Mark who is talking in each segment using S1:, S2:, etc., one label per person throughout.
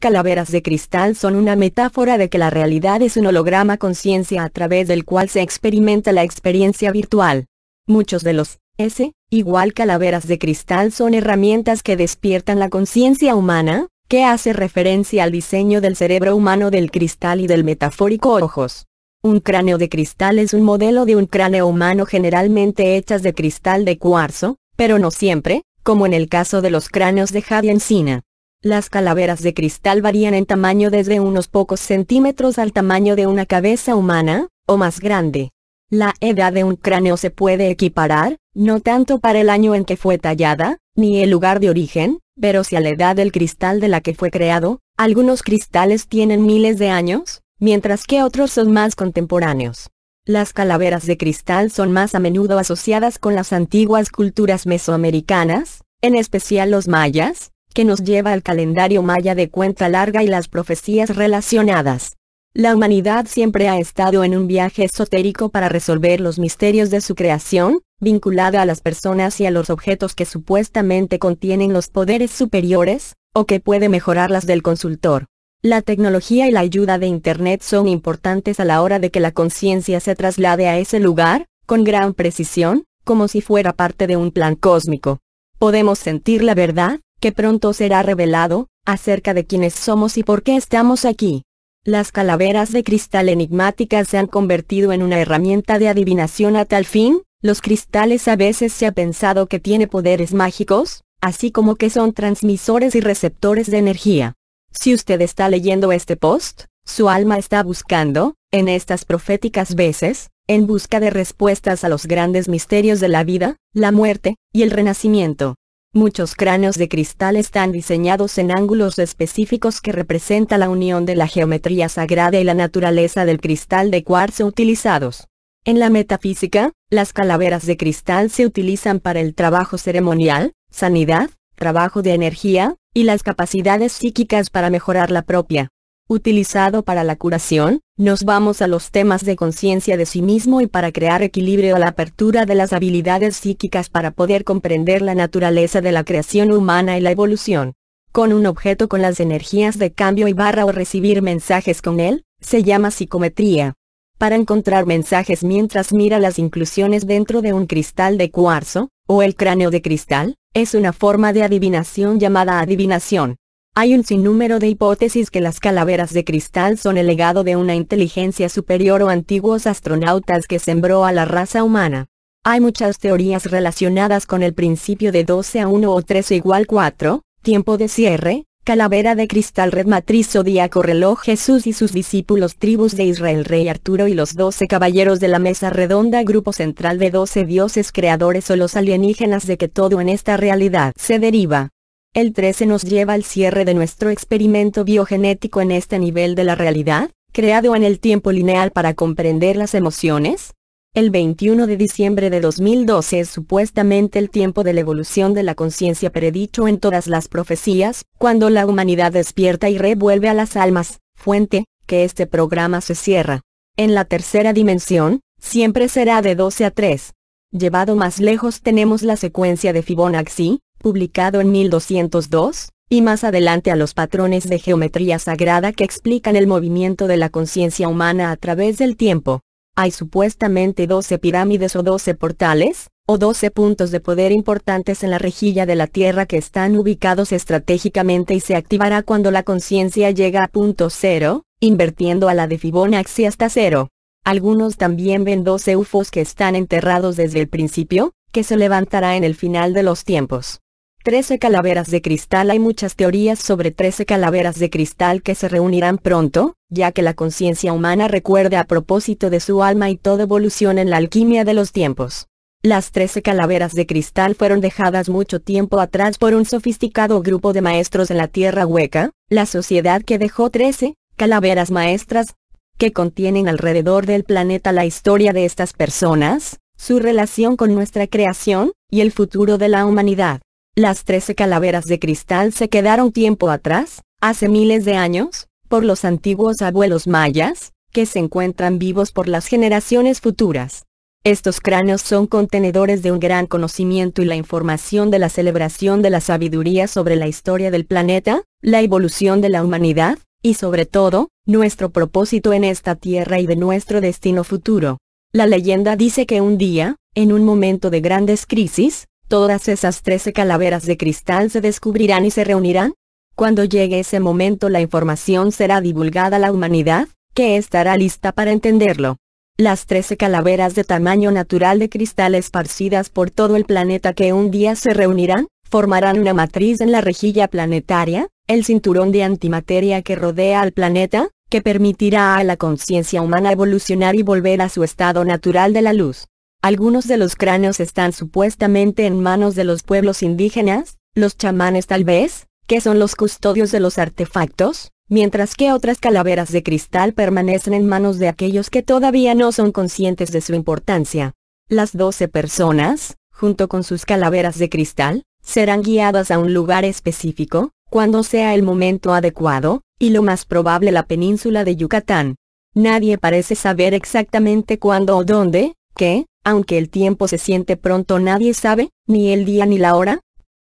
S1: Calaveras de cristal son una metáfora de que la realidad es un holograma conciencia a través del cual se experimenta la experiencia virtual. Muchos de los S, igual calaveras de cristal son herramientas que despiertan la conciencia humana, que hace referencia al diseño del cerebro humano del cristal y del metafórico ojos. Un cráneo de cristal es un modelo de un cráneo humano generalmente hechas de cristal de cuarzo, pero no siempre, como en el caso de los cráneos de Jade Encina. Las calaveras de cristal varían en tamaño desde unos pocos centímetros al tamaño de una cabeza humana, o más grande. La edad de un cráneo se puede equiparar, no tanto para el año en que fue tallada, ni el lugar de origen, pero si a la edad del cristal de la que fue creado, algunos cristales tienen miles de años, mientras que otros son más contemporáneos. Las calaveras de cristal son más a menudo asociadas con las antiguas culturas mesoamericanas, en especial los mayas, que nos lleva al calendario maya de cuenta larga y las profecías relacionadas. La humanidad siempre ha estado en un viaje esotérico para resolver los misterios de su creación, vinculada a las personas y a los objetos que supuestamente contienen los poderes superiores, o que puede las del consultor. La tecnología y la ayuda de Internet son importantes a la hora de que la conciencia se traslade a ese lugar, con gran precisión, como si fuera parte de un plan cósmico. Podemos sentir la verdad, que pronto será revelado, acerca de quiénes somos y por qué estamos aquí. Las calaveras de cristal enigmáticas se han convertido en una herramienta de adivinación a tal fin, los cristales a veces se ha pensado que tiene poderes mágicos, así como que son transmisores y receptores de energía. Si usted está leyendo este post, su alma está buscando, en estas proféticas veces, en busca de respuestas a los grandes misterios de la vida, la muerte, y el renacimiento. Muchos cráneos de cristal están diseñados en ángulos específicos que representan la unión de la geometría sagrada y la naturaleza del cristal de cuarzo utilizados. En la metafísica, las calaveras de cristal se utilizan para el trabajo ceremonial, sanidad, trabajo de energía, y las capacidades psíquicas para mejorar la propia utilizado para la curación, nos vamos a los temas de conciencia de sí mismo y para crear equilibrio a la apertura de las habilidades psíquicas para poder comprender la naturaleza de la creación humana y la evolución. Con un objeto con las energías de cambio y barra o recibir mensajes con él, se llama psicometría. Para encontrar mensajes mientras mira las inclusiones dentro de un cristal de cuarzo, o el cráneo de cristal, es una forma de adivinación llamada adivinación. Hay un sinnúmero de hipótesis que las calaveras de cristal son el legado de una inteligencia superior o antiguos astronautas que sembró a la raza humana. Hay muchas teorías relacionadas con el principio de 12 a 1 o 13 igual 4, tiempo de cierre, calavera de cristal red matriz zodíaco reloj Jesús y sus discípulos tribus de Israel rey Arturo y los 12 caballeros de la mesa redonda grupo central de 12 dioses creadores o los alienígenas de que todo en esta realidad se deriva. El 13 nos lleva al cierre de nuestro experimento biogenético en este nivel de la realidad, creado en el tiempo lineal para comprender las emociones. El 21 de diciembre de 2012 es supuestamente el tiempo de la evolución de la conciencia predicho en todas las profecías, cuando la humanidad despierta y revuelve a las almas, fuente, que este programa se cierra. En la tercera dimensión, siempre será de 12 a 3. Llevado más lejos tenemos la secuencia de Fibonacci, publicado en 1202, y más adelante a los patrones de geometría sagrada que explican el movimiento de la conciencia humana a través del tiempo. Hay supuestamente 12 pirámides o 12 portales, o 12 puntos de poder importantes en la rejilla de la Tierra que están ubicados estratégicamente y se activará cuando la conciencia llega a punto cero, invirtiendo a la de Fibonacci hasta cero. Algunos también ven 12 UFOs que están enterrados desde el principio, que se levantará en el final de los tiempos. Trece calaveras de cristal Hay muchas teorías sobre trece calaveras de cristal que se reunirán pronto, ya que la conciencia humana recuerda a propósito de su alma y toda evolución en la alquimia de los tiempos. Las trece calaveras de cristal fueron dejadas mucho tiempo atrás por un sofisticado grupo de maestros en la Tierra Hueca, la sociedad que dejó trece calaveras maestras, que contienen alrededor del planeta la historia de estas personas, su relación con nuestra creación, y el futuro de la humanidad. Las trece calaveras de cristal se quedaron tiempo atrás, hace miles de años, por los antiguos abuelos mayas, que se encuentran vivos por las generaciones futuras. Estos cráneos son contenedores de un gran conocimiento y la información de la celebración de la sabiduría sobre la historia del planeta, la evolución de la humanidad, y sobre todo, nuestro propósito en esta tierra y de nuestro destino futuro. La leyenda dice que un día, en un momento de grandes crisis, todas esas 13 calaveras de cristal se descubrirán y se reunirán? Cuando llegue ese momento la información será divulgada a la humanidad, que estará lista para entenderlo. Las 13 calaveras de tamaño natural de cristal esparcidas por todo el planeta que un día se reunirán, formarán una matriz en la rejilla planetaria, el cinturón de antimateria que rodea al planeta, que permitirá a la conciencia humana evolucionar y volver a su estado natural de la luz. Algunos de los cráneos están supuestamente en manos de los pueblos indígenas, los chamanes tal vez, que son los custodios de los artefactos, mientras que otras calaveras de cristal permanecen en manos de aquellos que todavía no son conscientes de su importancia. Las 12 personas, junto con sus calaveras de cristal, serán guiadas a un lugar específico, cuando sea el momento adecuado, y lo más probable la península de Yucatán. Nadie parece saber exactamente cuándo o dónde, qué, aunque el tiempo se siente pronto nadie sabe, ni el día ni la hora.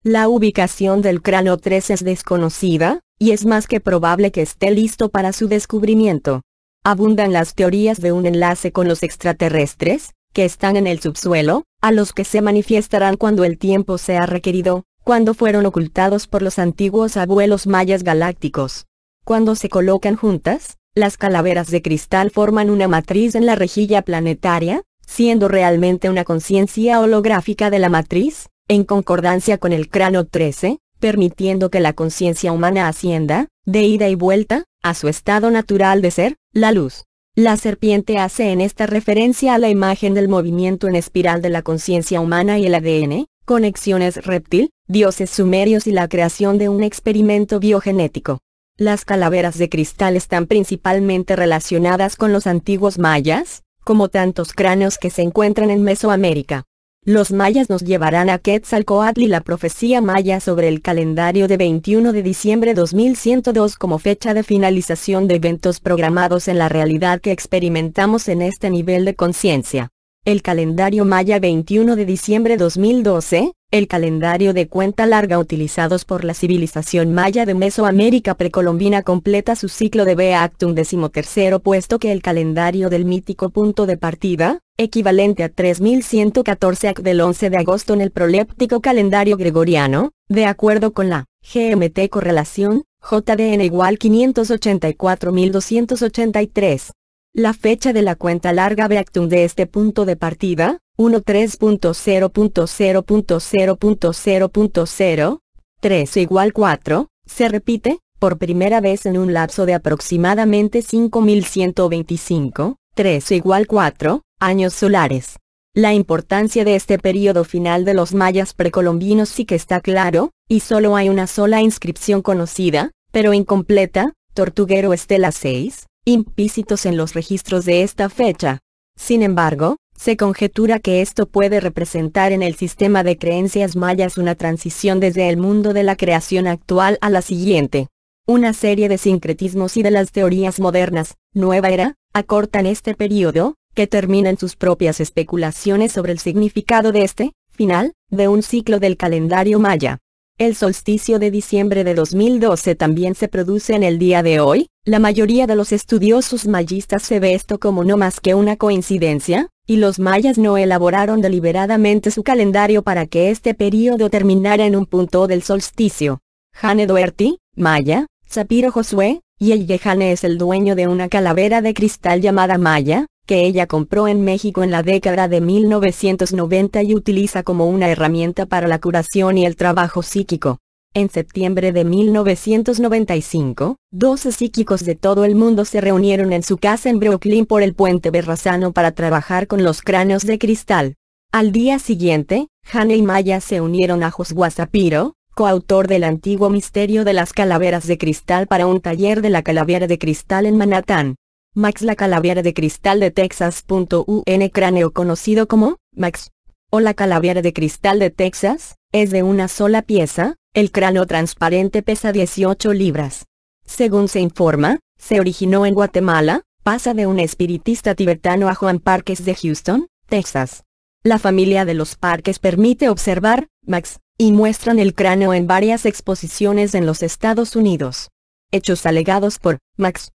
S1: La ubicación del cráneo 3 es desconocida, y es más que probable que esté listo para su descubrimiento. Abundan las teorías de un enlace con los extraterrestres, que están en el subsuelo, a los que se manifestarán cuando el tiempo sea requerido, cuando fueron ocultados por los antiguos abuelos mayas galácticos. Cuando se colocan juntas, las calaveras de cristal forman una matriz en la rejilla planetaria, siendo realmente una conciencia holográfica de la matriz, en concordancia con el cráneo 13, permitiendo que la conciencia humana ascienda, de ida y vuelta, a su estado natural de ser, la luz. La serpiente hace en esta referencia a la imagen del movimiento en espiral de la conciencia humana y el ADN, conexiones reptil, dioses sumerios y la creación de un experimento biogenético. Las calaveras de cristal están principalmente relacionadas con los antiguos mayas, como tantos cráneos que se encuentran en Mesoamérica. Los mayas nos llevarán a Quetzalcoatl y la profecía maya sobre el calendario de 21 de diciembre 2102 como fecha de finalización de eventos programados en la realidad que experimentamos en este nivel de conciencia. El calendario maya 21 de diciembre 2012, el calendario de cuenta larga utilizados por la civilización maya de Mesoamérica precolombina completa su ciclo de Beactum XIII puesto que el calendario del mítico punto de partida, equivalente a 3114 AC del 11 de agosto en el proléptico calendario gregoriano, de acuerdo con la GMT correlación, JDN igual 584.283. La fecha de la cuenta larga Beactum de este punto de partida, 13.0.0.0.0.0, 3 igual 4, se repite, por primera vez en un lapso de aproximadamente 5125, 3 igual 4, años solares. La importancia de este periodo final de los mayas precolombinos sí que está claro, y solo hay una sola inscripción conocida, pero incompleta, Tortuguero Estela 6, implícitos en los registros de esta fecha. Sin embargo, se conjetura que esto puede representar en el sistema de creencias mayas una transición desde el mundo de la creación actual a la siguiente. Una serie de sincretismos y de las teorías modernas, nueva era, acortan este periodo, que termina en sus propias especulaciones sobre el significado de este, final, de un ciclo del calendario maya. El solsticio de diciembre de 2012 también se produce en el día de hoy, la mayoría de los estudiosos mayistas se ve esto como no más que una coincidencia, y los mayas no elaboraron deliberadamente su calendario para que este período terminara en un punto del solsticio. Jane Duerti, maya, Sapiro Josué, y el Jane es el dueño de una calavera de cristal llamada maya, que ella compró en México en la década de 1990 y utiliza como una herramienta para la curación y el trabajo psíquico. En septiembre de 1995, 12 psíquicos de todo el mundo se reunieron en su casa en Brooklyn por el puente Berrazano para trabajar con los cráneos de cristal. Al día siguiente, Hannah y Maya se unieron a Joshua Zapiro, coautor del antiguo misterio de las calaveras de cristal para un taller de la calavera de cristal en Manhattan. Max la calavera de cristal de Texas.un cráneo conocido como Max o la calavera de cristal de Texas, es de una sola pieza, el cráneo transparente pesa 18 libras. Según se informa, se originó en Guatemala, pasa de un espiritista tibetano a Juan Parques de Houston, Texas. La familia de los Parques permite observar, Max, y muestran el cráneo en varias exposiciones en los Estados Unidos. Hechos alegados por, Max.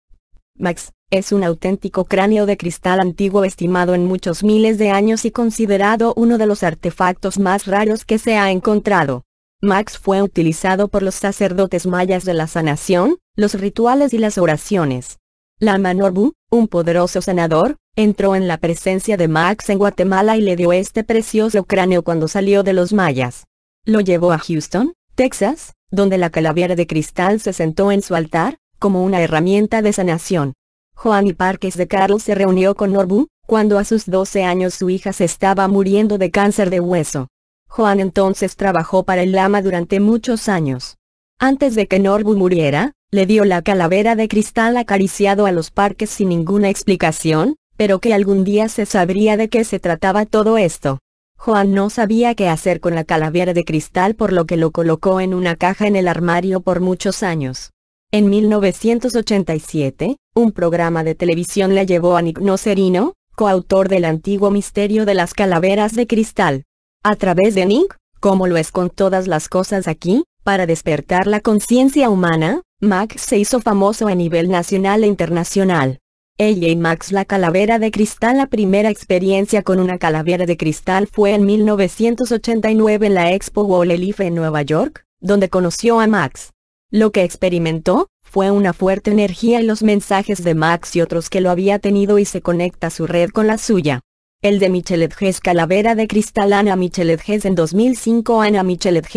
S1: Max, es un auténtico cráneo de cristal antiguo estimado en muchos miles de años y considerado uno de los artefactos más raros que se ha encontrado. Max fue utilizado por los sacerdotes mayas de la sanación, los rituales y las oraciones. Lama Norbu, un poderoso sanador, entró en la presencia de Max en Guatemala y le dio este precioso cráneo cuando salió de los mayas. Lo llevó a Houston, Texas, donde la calavera de cristal se sentó en su altar, como una herramienta de sanación. Juan y Parques de Carlos se reunió con Norbu, cuando a sus 12 años su hija se estaba muriendo de cáncer de hueso. Juan entonces trabajó para el lama durante muchos años. Antes de que Norbu muriera, le dio la calavera de cristal acariciado a los parques sin ninguna explicación, pero que algún día se sabría de qué se trataba todo esto. Juan no sabía qué hacer con la calavera de cristal por lo que lo colocó en una caja en el armario por muchos años. En 1987, un programa de televisión la llevó a Nick Nocerino, coautor del antiguo misterio de las calaveras de cristal a través de Nick, como lo es con todas las cosas aquí, para despertar la conciencia humana, Max se hizo famoso a nivel nacional e internacional. Ella y Max la calavera de cristal La primera experiencia con una calavera de cristal fue en 1989 en la Expo Wallelife en Nueva York, donde conoció a Max. Lo que experimentó, fue una fuerte energía en los mensajes de Max y otros que lo había tenido y se conecta su red con la suya el de Michelet Calavera de Cristal Ana Michelet en 2005 Ana Michelet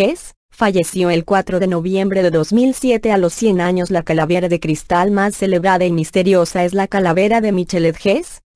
S1: falleció el 4 de noviembre de 2007 a los 100 años la calavera de cristal más celebrada y misteriosa es la calavera de Michelet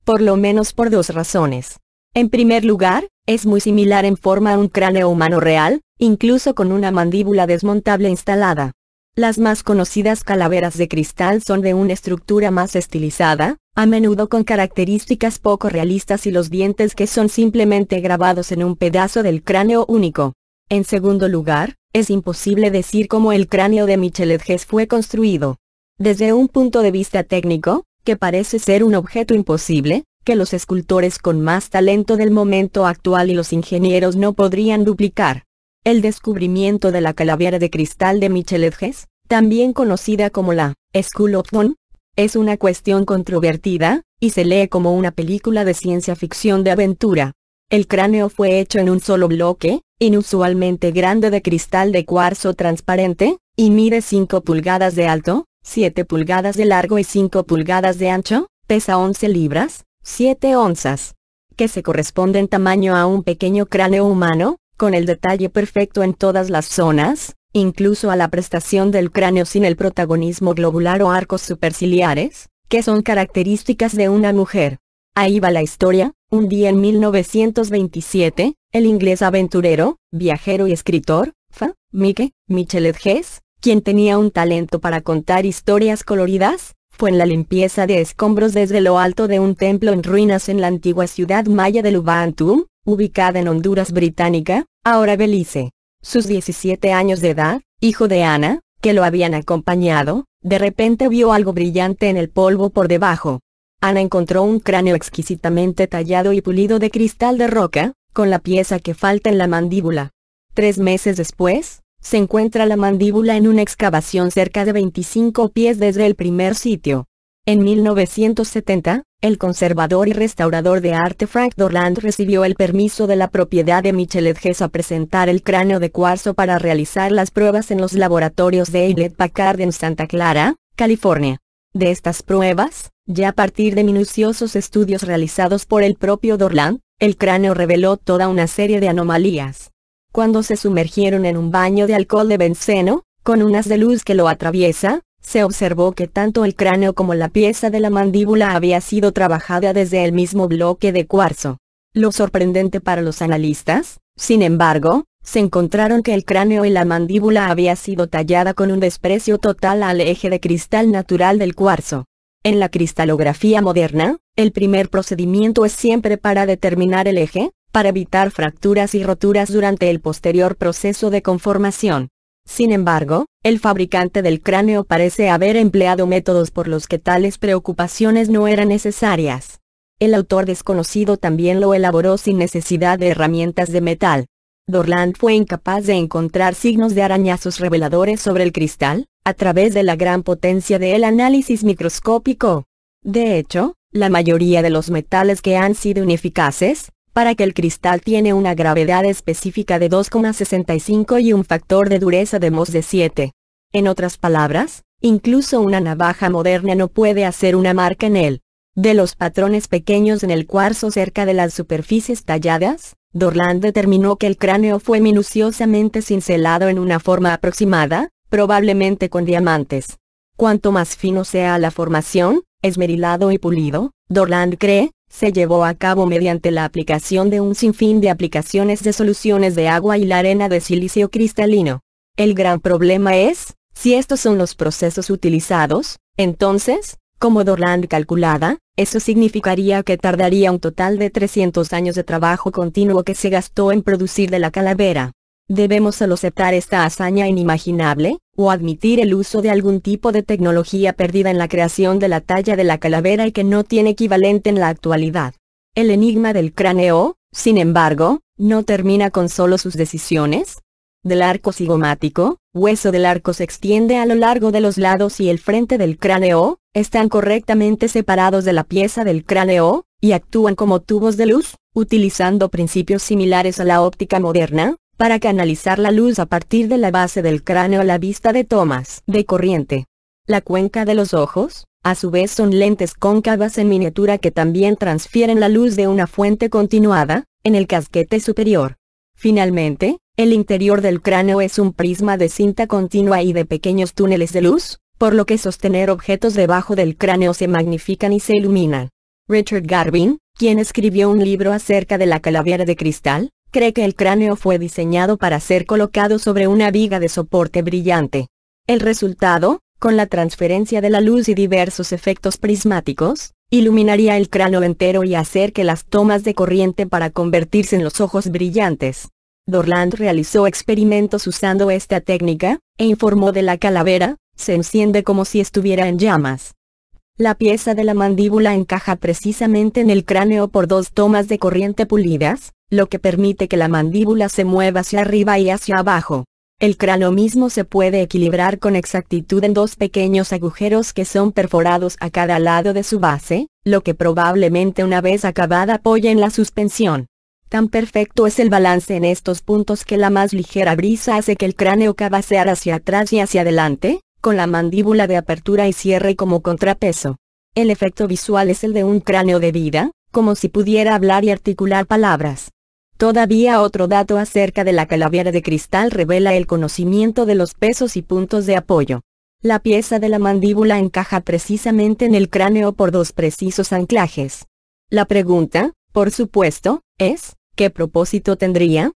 S1: por lo menos por dos razones. En primer lugar, es muy similar en forma a un cráneo humano real, incluso con una mandíbula desmontable instalada. Las más conocidas calaveras de cristal son de una estructura más estilizada, a menudo con características poco realistas y los dientes que son simplemente grabados en un pedazo del cráneo único. En segundo lugar, es imposible decir cómo el cráneo de Edges fue construido. Desde un punto de vista técnico, que parece ser un objeto imposible, que los escultores con más talento del momento actual y los ingenieros no podrían duplicar. El descubrimiento de la calavera de cristal de Edges, también conocida como la Skull of Dawn, es una cuestión controvertida, y se lee como una película de ciencia ficción de aventura. El cráneo fue hecho en un solo bloque, inusualmente grande de cristal de cuarzo transparente, y mide 5 pulgadas de alto, 7 pulgadas de largo y 5 pulgadas de ancho, pesa 11 libras, 7 onzas, que se corresponde en tamaño a un pequeño cráneo humano, con el detalle perfecto en todas las zonas, incluso a la prestación del cráneo sin el protagonismo globular o arcos superciliares, que son características de una mujer. Ahí va la historia, un día en 1927, el inglés aventurero, viajero y escritor, Fa, Mike, Michelet Hess, quien tenía un talento para contar historias coloridas, fue en la limpieza de escombros desde lo alto de un templo en ruinas en la antigua ciudad maya de Lubantum, ubicada en Honduras Británica, ahora Belice. Sus 17 años de edad, hijo de Ana, que lo habían acompañado, de repente vio algo brillante en el polvo por debajo. Ana encontró un cráneo exquisitamente tallado y pulido de cristal de roca, con la pieza que falta en la mandíbula. Tres meses después, se encuentra la mandíbula en una excavación cerca de 25 pies desde el primer sitio. En 1970, el conservador y restaurador de arte Frank Dorland recibió el permiso de la propiedad de Michelet a presentar el cráneo de cuarzo para realizar las pruebas en los laboratorios de Hewlett Packard en Santa Clara, California. De estas pruebas, ya a partir de minuciosos estudios realizados por el propio Dorland, el cráneo reveló toda una serie de anomalías. Cuando se sumergieron en un baño de alcohol de benceno, con unas de luz que lo atraviesa, se observó que tanto el cráneo como la pieza de la mandíbula había sido trabajada desde el mismo bloque de cuarzo. Lo sorprendente para los analistas, sin embargo, se encontraron que el cráneo y la mandíbula había sido tallada con un desprecio total al eje de cristal natural del cuarzo. En la cristalografía moderna, el primer procedimiento es siempre para determinar el eje, para evitar fracturas y roturas durante el posterior proceso de conformación. Sin embargo, el fabricante del cráneo parece haber empleado métodos por los que tales preocupaciones no eran necesarias. El autor desconocido también lo elaboró sin necesidad de herramientas de metal. Dorland fue incapaz de encontrar signos de arañazos reveladores sobre el cristal, a través de la gran potencia del análisis microscópico. De hecho, la mayoría de los metales que han sido ineficaces, para que el cristal tiene una gravedad específica de 2,65 y un factor de dureza de Mohs de 7. En otras palabras, incluso una navaja moderna no puede hacer una marca en él. De los patrones pequeños en el cuarzo cerca de las superficies talladas, Dorland determinó que el cráneo fue minuciosamente cincelado en una forma aproximada, probablemente con diamantes. Cuanto más fino sea la formación, esmerilado y pulido, Dorland cree, se llevó a cabo mediante la aplicación de un sinfín de aplicaciones de soluciones de agua y la arena de silicio cristalino. El gran problema es, si estos son los procesos utilizados, entonces, como Dorland calculada, eso significaría que tardaría un total de 300 años de trabajo continuo que se gastó en producir de la calavera. ¿Debemos solo aceptar esta hazaña inimaginable, o admitir el uso de algún tipo de tecnología perdida en la creación de la talla de la calavera y que no tiene equivalente en la actualidad? El enigma del cráneo, sin embargo, no termina con solo sus decisiones. Del arco cigomático, hueso del arco se extiende a lo largo de los lados y el frente del cráneo, están correctamente separados de la pieza del cráneo, y actúan como tubos de luz, utilizando principios similares a la óptica moderna, para canalizar la luz a partir de la base del cráneo a la vista de tomas de corriente. La cuenca de los ojos, a su vez son lentes cóncavas en miniatura que también transfieren la luz de una fuente continuada, en el casquete superior. Finalmente, el interior del cráneo es un prisma de cinta continua y de pequeños túneles de luz, por lo que sostener objetos debajo del cráneo se magnifican y se iluminan. Richard Garvin, quien escribió un libro acerca de la calavera de cristal, cree que el cráneo fue diseñado para ser colocado sobre una viga de soporte brillante. El resultado, con la transferencia de la luz y diversos efectos prismáticos, iluminaría el cráneo entero y hacer que las tomas de corriente para convertirse en los ojos brillantes. Dorland realizó experimentos usando esta técnica, e informó de la calavera, se enciende como si estuviera en llamas. La pieza de la mandíbula encaja precisamente en el cráneo por dos tomas de corriente pulidas, lo que permite que la mandíbula se mueva hacia arriba y hacia abajo. El cráneo mismo se puede equilibrar con exactitud en dos pequeños agujeros que son perforados a cada lado de su base, lo que probablemente una vez acabada apoya en la suspensión. Tan perfecto es el balance en estos puntos que la más ligera brisa hace que el cráneo cabecear hacia atrás y hacia adelante, con la mandíbula de apertura y cierre como contrapeso. El efecto visual es el de un cráneo de vida, como si pudiera hablar y articular palabras. Todavía otro dato acerca de la calavera de cristal revela el conocimiento de los pesos y puntos de apoyo. La pieza de la mandíbula encaja precisamente en el cráneo por dos precisos anclajes. La pregunta, por supuesto, es, ¿qué propósito tendría?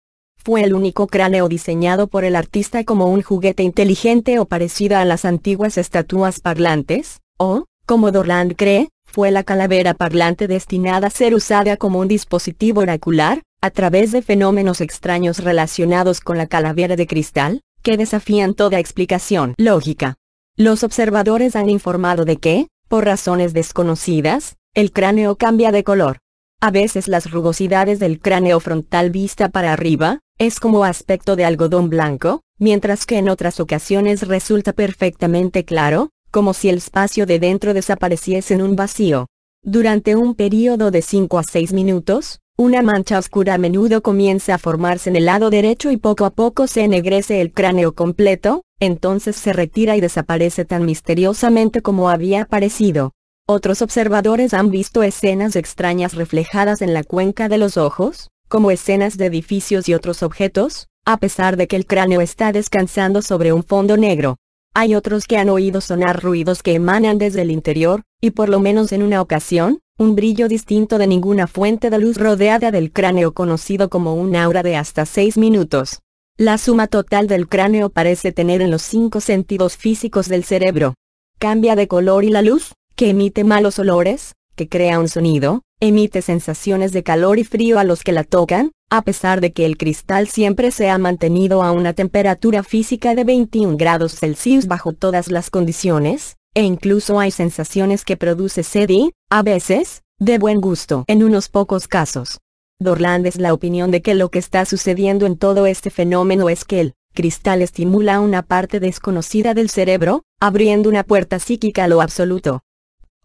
S1: Fue el único cráneo diseñado por el artista como un juguete inteligente o parecida a las antiguas estatuas parlantes, o, como Dorland cree, fue la calavera parlante destinada a ser usada como un dispositivo oracular, a través de fenómenos extraños relacionados con la calavera de cristal, que desafían toda explicación lógica. Los observadores han informado de que, por razones desconocidas, el cráneo cambia de color. A veces las rugosidades del cráneo frontal vista para arriba, es como aspecto de algodón blanco, mientras que en otras ocasiones resulta perfectamente claro, como si el espacio de dentro desapareciese en un vacío. Durante un periodo de 5 a 6 minutos, una mancha oscura a menudo comienza a formarse en el lado derecho y poco a poco se ennegrece el cráneo completo, entonces se retira y desaparece tan misteriosamente como había aparecido. Otros observadores han visto escenas extrañas reflejadas en la cuenca de los ojos, como escenas de edificios y otros objetos, a pesar de que el cráneo está descansando sobre un fondo negro. Hay otros que han oído sonar ruidos que emanan desde el interior, y por lo menos en una ocasión, un brillo distinto de ninguna fuente de luz rodeada del cráneo conocido como un aura de hasta 6 minutos. La suma total del cráneo parece tener en los cinco sentidos físicos del cerebro. Cambia de color y la luz, que emite malos olores, que crea un sonido, emite sensaciones de calor y frío a los que la tocan, a pesar de que el cristal siempre se ha mantenido a una temperatura física de 21 grados Celsius bajo todas las condiciones, e incluso hay sensaciones que produce sed y, a veces, de buen gusto en unos pocos casos. Dorland es la opinión de que lo que está sucediendo en todo este fenómeno es que el cristal estimula una parte desconocida del cerebro, abriendo una puerta psíquica a lo absoluto.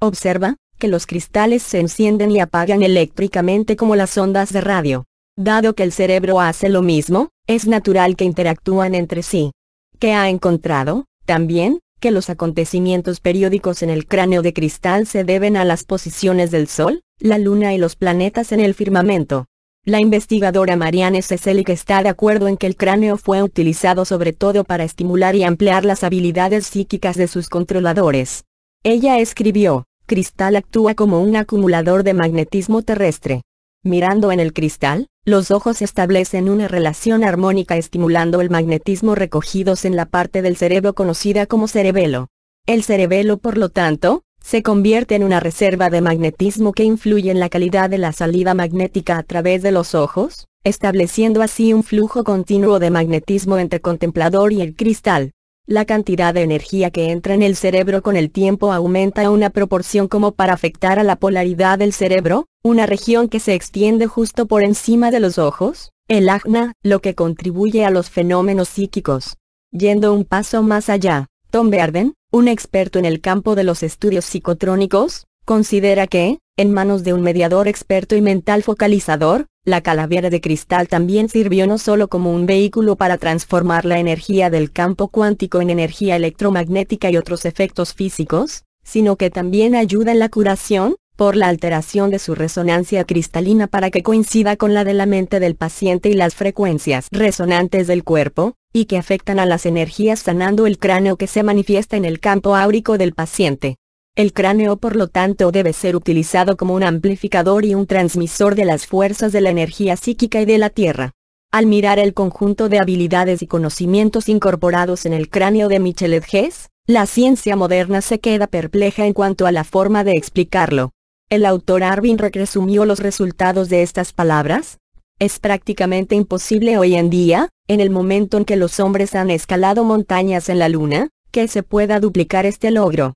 S1: Observa, que los cristales se encienden y apagan eléctricamente como las ondas de radio. Dado que el cerebro hace lo mismo, es natural que interactúan entre sí. Que ha encontrado, también, que los acontecimientos periódicos en el cráneo de cristal se deben a las posiciones del Sol, la Luna y los planetas en el firmamento. La investigadora Marianne Cecilic está de acuerdo en que el cráneo fue utilizado sobre todo para estimular y ampliar las habilidades psíquicas de sus controladores. Ella escribió, cristal actúa como un acumulador de magnetismo terrestre. Mirando en el cristal, los ojos establecen una relación armónica estimulando el magnetismo recogidos en la parte del cerebro conocida como cerebelo. El cerebelo por lo tanto, se convierte en una reserva de magnetismo que influye en la calidad de la salida magnética a través de los ojos, estableciendo así un flujo continuo de magnetismo entre contemplador y el cristal la cantidad de energía que entra en el cerebro con el tiempo aumenta a una proporción como para afectar a la polaridad del cerebro, una región que se extiende justo por encima de los ojos, el ajna, lo que contribuye a los fenómenos psíquicos. Yendo un paso más allá, Tom Bearden, un experto en el campo de los estudios psicotrónicos, considera que, en manos de un mediador experto y mental focalizador, la calavera de cristal también sirvió no solo como un vehículo para transformar la energía del campo cuántico en energía electromagnética y otros efectos físicos, sino que también ayuda en la curación, por la alteración de su resonancia cristalina para que coincida con la de la mente del paciente y las frecuencias resonantes del cuerpo, y que afectan a las energías sanando el cráneo que se manifiesta en el campo áurico del paciente. El cráneo por lo tanto debe ser utilizado como un amplificador y un transmisor de las fuerzas de la energía psíquica y de la Tierra. Al mirar el conjunto de habilidades y conocimientos incorporados en el cráneo de Michelet Hess, la ciencia moderna se queda perpleja en cuanto a la forma de explicarlo. El autor Arvin resumió los resultados de estas palabras. Es prácticamente imposible hoy en día, en el momento en que los hombres han escalado montañas en la Luna, que se pueda duplicar este logro.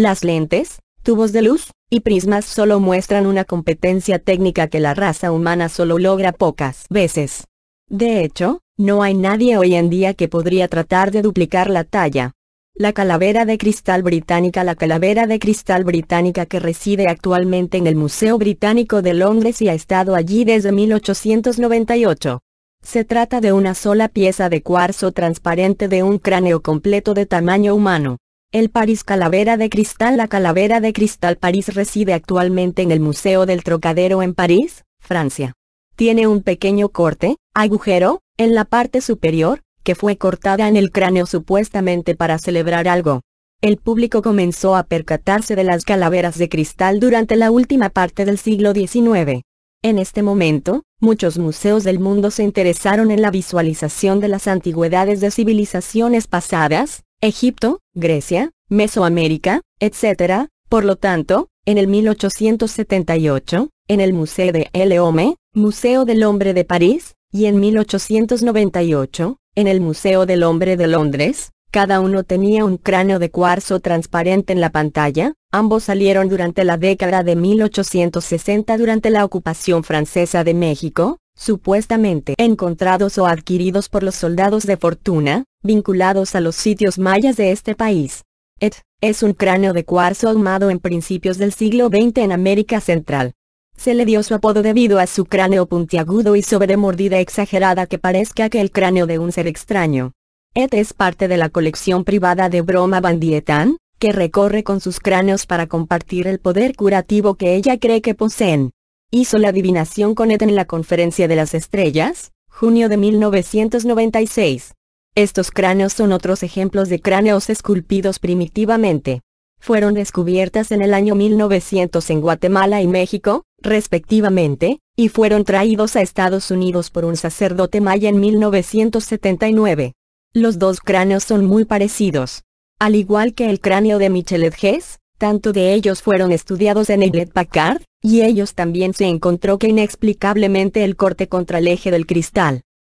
S1: Las lentes, tubos de luz, y prismas solo muestran una competencia técnica que la raza humana solo logra pocas veces. De hecho, no hay nadie hoy en día que podría tratar de duplicar la talla. La calavera de cristal británica La calavera de cristal británica que reside actualmente en el Museo Británico de Londres y ha estado allí desde 1898. Se trata de una sola pieza de cuarzo transparente de un cráneo completo de tamaño humano. El París Calavera de Cristal La Calavera de Cristal París reside actualmente en el Museo del Trocadero en París, Francia. Tiene un pequeño corte, agujero, en la parte superior, que fue cortada en el cráneo supuestamente para celebrar algo. El público comenzó a percatarse de las calaveras de cristal durante la última parte del siglo XIX. En este momento, muchos museos del mundo se interesaron en la visualización de las antigüedades de civilizaciones pasadas, Egipto, Grecia, Mesoamérica, etc. Por lo tanto, en el 1878, en el Museo de Lhomme, Museo del Hombre de París, y en 1898, en el Museo del Hombre de Londres, cada uno tenía un cráneo de cuarzo transparente en la pantalla, ambos salieron durante la década de 1860 durante la ocupación francesa de México, supuestamente encontrados o adquiridos por los soldados de fortuna, vinculados a los sitios mayas de este país. Et, es un cráneo de cuarzo ahumado en principios del siglo XX en América Central. Se le dio su apodo debido a su cráneo puntiagudo y sobremordida exagerada que parezca que el cráneo de un ser extraño. Ed es parte de la colección privada de Broma Bandietan, que recorre con sus cráneos para compartir el poder curativo que ella cree que poseen. Hizo la adivinación con Ed en la Conferencia de las Estrellas, junio de 1996. Estos cráneos son otros ejemplos de cráneos esculpidos primitivamente. Fueron descubiertas en el año 1900 en Guatemala y México, respectivamente, y fueron traídos a Estados Unidos por un sacerdote maya en 1979. Los dos cráneos son muy parecidos. Al igual que el cráneo de Michelet Hess, tanto de ellos fueron estudiados en el Packard, y ellos también se encontró que inexplicablemente el corte contra el eje del cristal